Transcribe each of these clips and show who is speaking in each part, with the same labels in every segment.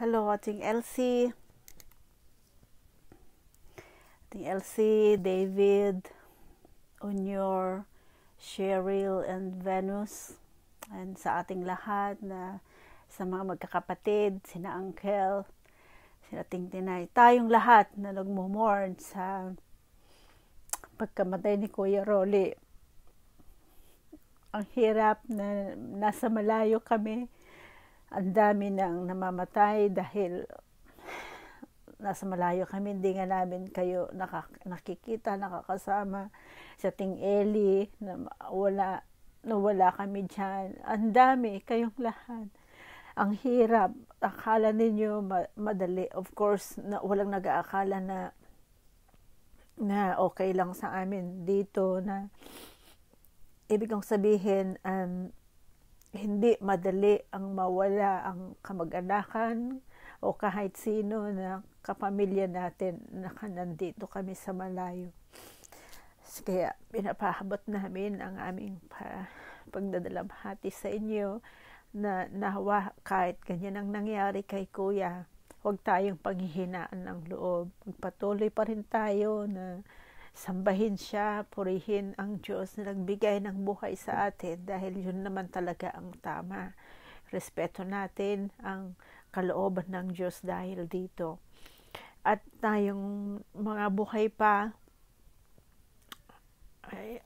Speaker 1: Hello, ating Elsie. Ating Elsie, David, Onyor, Cheryl, and Venus. And sa ating lahat na sa mga magkakapatid, sina Uncle, sina Ting Tinay. Tayong lahat na nagmumorn sa pagkamatay ni Kuya Rolly. Ang hirap na nasa malayo kami ang dami nang namamatay dahil nasa malayo kami, hindi nga namin kayo nakak- nakikita, nakakasama sa Ting Eli, na wala, nawala kami dyan. Ang dami, kayong lahat. Ang hirap, akala ninyo madali. Of course, na, walang nag-aakala na na okay lang sa amin dito na ibig kong sabihin um, hindi madali ang mawala ang kamag-anakan o kahit sino na kapamilya natin na nandito kami sa malayo. Kaya pinapahabot namin ang aming pa, pagdadalamhati sa inyo na nawa kahit ganyan ang nangyari kay kuya, huwag tayong panghihinaan ng loob. Magpatuloy pa rin tayo na sambahin siya, purihin ang Diyos na nagbigay ng buhay sa atin dahil yun naman talaga ang tama. Respeto natin ang kalooban ng Diyos dahil dito. At tayong mga buhay pa, ay,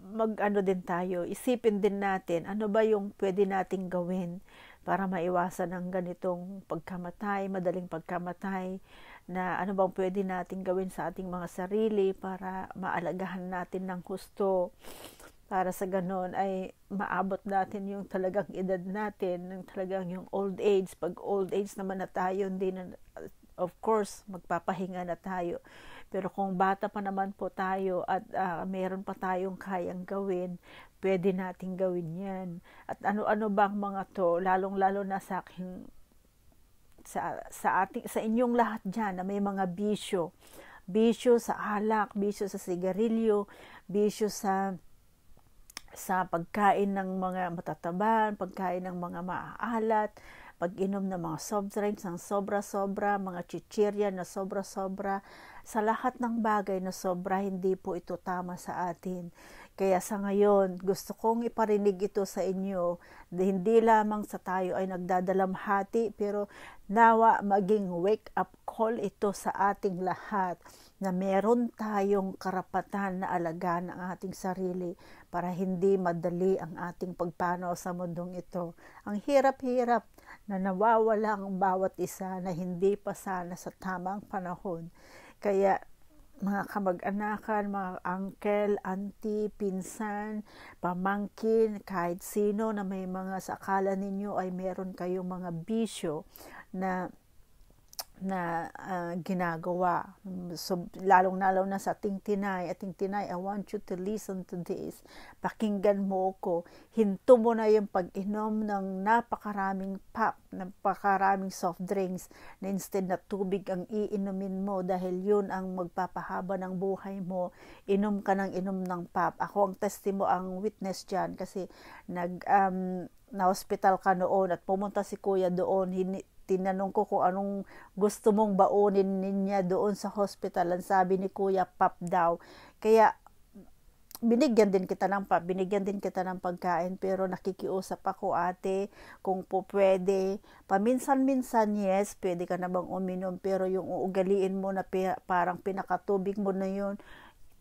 Speaker 1: mag-ano din tayo, isipin din natin ano ba yung pwede nating gawin para maiwasan ang ganitong pagkamatay, madaling pagkamatay na ano bang pwede natin gawin sa ating mga sarili para maalagahan natin ng gusto para sa ganon ay maabot natin yung talagang edad natin ng talagang yung old age pag old age naman na tayo hindi na of course magpapahinga na tayo pero kung bata pa naman po tayo at uh, meron pa tayong kayang gawin pwede nating gawin yan at ano-ano bang mga to lalong-lalo na sa aking sa sa ating sa inyong lahat diyan na may mga bisyo, bisyo sa alak, bisyo sa sigarilyo, bisyo sa sa pagkain ng mga matataban, pagkain ng mga maaalat, pag-inom ng mga soft drinks ng sobra-sobra, mga chichirya na sobra-sobra, sa lahat ng bagay na sobra, hindi po ito tama sa atin. Kaya sa ngayon, gusto kong iparinig ito sa inyo, hindi lamang sa tayo ay nagdadalamhati, pero nawa maging wake-up call ito sa ating lahat na meron tayong karapatan na alagaan ang ating sarili para hindi madali ang ating pagpanaw sa mundong ito. Ang hirap-hirap na nawawala ang bawat isa na hindi pa sana sa tamang panahon. Kaya mga kamag-anakan, mga uncle, auntie, pinsan, pamangkin, kahit sino na may mga sakala ninyo ay meron kayong mga bisyo na na uh, ginagawa. So, lalong nalaw na sa ating tinay. Ating tinay, I want you to listen to this. Pakinggan mo ko. Hinto mo na yung pag-inom ng napakaraming pop, napakaraming soft drinks na instead na tubig ang iinumin mo dahil yun ang magpapahaba ng buhay mo. Inom ka ng inom ng pop. Ako ang testimo, ang witness dyan kasi nag, um, na-hospital ka noon at pumunta si kuya doon, hin- tinanong ko kung anong gusto mong baunin niya doon sa hospital. Ang sabi ni kuya, pap daw. Kaya binigyan din kita ng pa, binigyan din kita ng pagkain pero nakikiusap ako ate kung po pwede paminsan-minsan yes pwede ka na bang uminom pero yung uugaliin mo na pi, parang pinakatubig mo na yun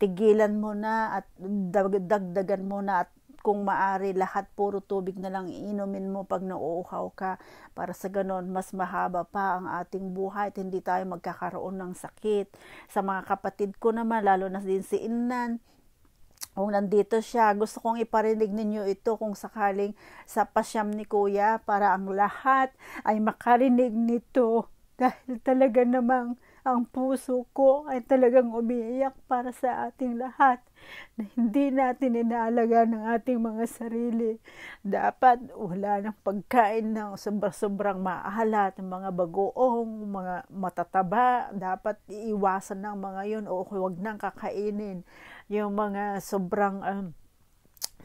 Speaker 1: tigilan mo na at dagdagan mo na at kung maari lahat puro tubig na lang iinumin mo pag nauuhaw ka para sa ganon mas mahaba pa ang ating buhay at hindi tayo magkakaroon ng sakit sa mga kapatid ko naman lalo na din si Innan kung nandito siya, gusto kong iparinig ninyo ito kung sakaling sa pasyam ni Kuya para ang lahat ay makarinig nito dahil talaga namang ang puso ko ay talagang umiiyak para sa ating lahat na hindi natin inaalaga ng ating mga sarili. Dapat wala ng pagkain ng sobrang-sobrang maalat, mga bagoong, mga matataba. Dapat iiwasan ng mga yun o huwag nang kakainin. Yung mga sobrang um,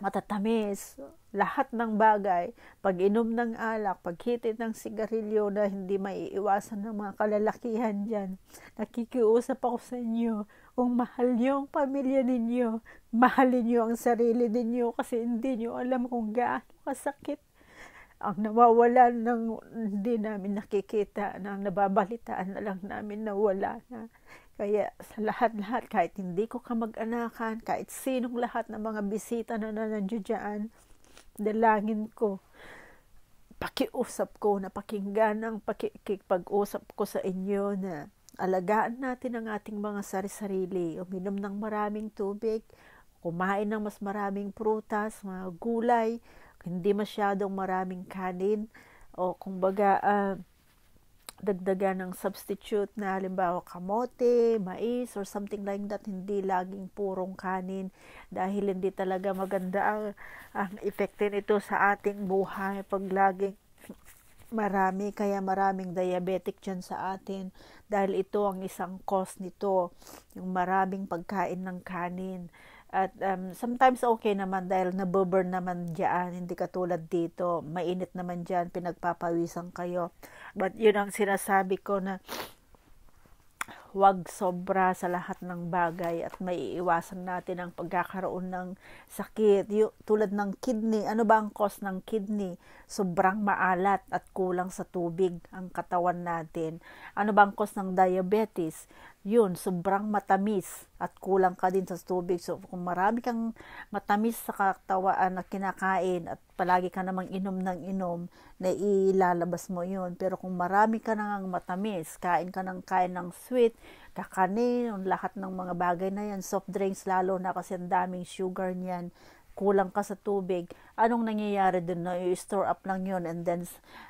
Speaker 1: matatamis, lahat ng bagay, pag-inom ng alak, paghitit ng sigarilyo na hindi maiiwasan ng mga kalalakihan dyan. Nakikiusap ako sa inyo, kung mahal niyo ang pamilya ninyo, mahalin niyo ang sarili ninyo kasi hindi niyo alam kung gaano kasakit ang nawawalan ng hindi namin nakikita, na nababalitaan na lang namin na wala na. Kaya sa lahat-lahat, kahit hindi ko kamag-anakan, kahit sinong lahat ng mga bisita na nanandiyo dyan, dalangin ko, pakiusap ko, na pakinggan ang pakikipag-usap ko sa inyo na alagaan natin ang ating mga sari-sarili, uminom ng maraming tubig, kumain ng mas maraming prutas, mga gulay, hindi masyadong maraming kanin, o kumbaga, uh, dagdagan ng substitute na halimbawa kamote, mais, or something like that, hindi laging purong kanin dahil hindi talaga maganda ang, ang epekto nito sa ating buhay pag laging marami, kaya maraming diabetic dyan sa atin dahil ito ang isang cause nito, yung maraming pagkain ng kanin. At um, sometimes okay naman dahil naboburn naman dyan, hindi katulad dito, mainit naman dyan, pinagpapawisan kayo. But yun ang sinasabi ko na wag sobra sa lahat ng bagay at maiiwasan natin ang pagkakaroon ng sakit. Yung, tulad ng kidney, ano ba ang cause ng kidney? sobrang maalat at kulang sa tubig ang katawan natin. Ano bang cause ng diabetes? Yun, sobrang matamis at kulang ka din sa tubig. So kung marami kang matamis sa katawan na kinakain at palagi ka namang inom ng inom, na ilalabas mo yun. Pero kung marami ka nang matamis, kain ka ng kain ng sweet, kakanin, lahat ng mga bagay na yan, soft drinks lalo na kasi ang daming sugar niyan kulang ka sa tubig, anong nangyayari dun na i-store up lang yun and then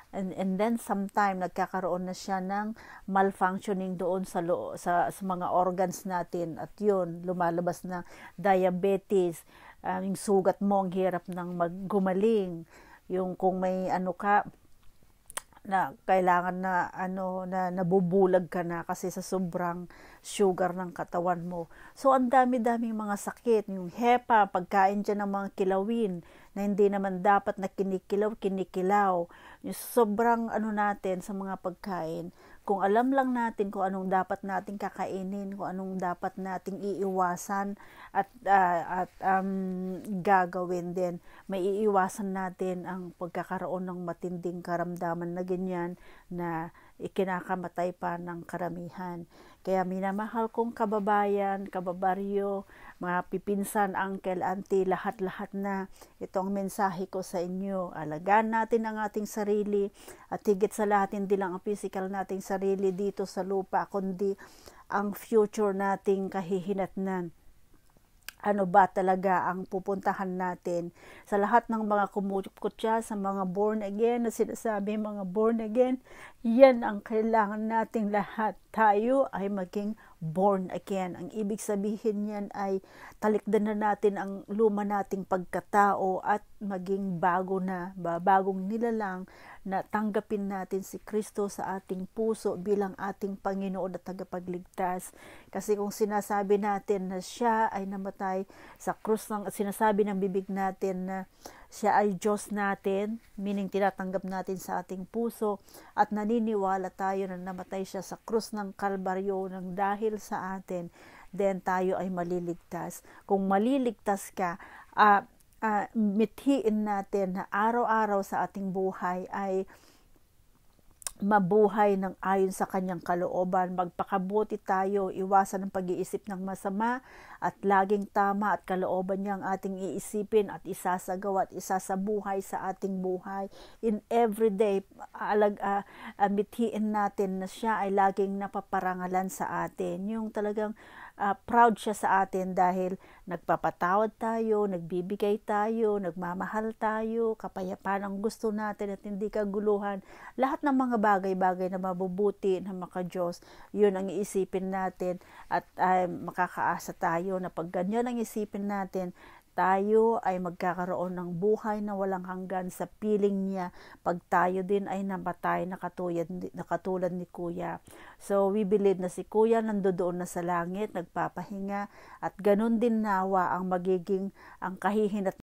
Speaker 1: and, and then sometime nagkakaroon na siya ng malfunctioning doon sa, lo, sa sa mga organs natin at yun lumalabas na diabetes uh, yung sugat mo ang hirap ng maggumaling yung kung may ano ka na kailangan na ano na nabubulag ka na kasi sa sobrang sugar ng katawan mo. So, ang dami-daming mga sakit, yung hepa, pagkain dyan ng mga kilawin na hindi naman dapat na kinikilaw, kinikilaw. Yung sobrang ano natin sa mga pagkain, kung alam lang natin kung anong dapat nating kakainin, kung anong dapat nating iiwasan at uh, at um, gagawin din, maiiwasan natin ang pagkakaroon ng matinding karamdaman na ganyan na ikinakamatay pa ng karamihan. Kaya minamahal kong kababayan, kababaryo, mga pipinsan, uncle, auntie, lahat-lahat na itong mensahe ko sa inyo. Alagaan natin ang ating sarili at higit sa lahat hindi lang ang physical nating sarili dito sa lupa, kundi ang future nating kahihinatnan ano ba talaga ang pupuntahan natin sa lahat ng mga kumukutya sa mga born again na sinasabi mga born again yan ang kailangan nating lahat tayo ay maging born again. Ang ibig sabihin niyan ay talikdan na natin ang luma nating pagkatao at maging bago na, bagong nilalang na tanggapin natin si Kristo sa ating puso bilang ating Panginoon at tagapagligtas. Kasi kung sinasabi natin na siya ay namatay sa krus ng sinasabi ng bibig natin na siya ay Diyos natin, meaning tinatanggap natin sa ating puso at naniniwala tayo na namatay siya sa krus ng Kalbaryo ng dahil sa atin, then tayo ay maliligtas. Kung maliligtas ka, uh, uh, mithiin natin na araw-araw sa ating buhay ay mabuhay ng ayon sa kanyang kalooban. Magpakabuti tayo, iwasan ang pag-iisip ng masama at laging tama at kalooban niya ang ating iisipin at isasagawa at isasabuhay sa ating buhay. In everyday, alag, uh, ah, mithiin natin na siya ay laging napaparangalan sa atin. Yung talagang uh, proud siya sa atin dahil nagpapatawad tayo, nagbibigay tayo, nagmamahal tayo, kapayapaan ang gusto natin at hindi kaguluhan. Lahat ng mga bagay bagay-bagay na mabubuti na maka yun ang iisipin natin at ay, makakaasa tayo na pag ganyan ang isipin natin, tayo ay magkakaroon ng buhay na walang hanggan sa piling niya pag tayo din ay nabatay na katulad, na katulad ni Kuya. So we believe na si Kuya nandoon na sa langit, nagpapahinga at ganun din nawa ang magiging ang kahihinat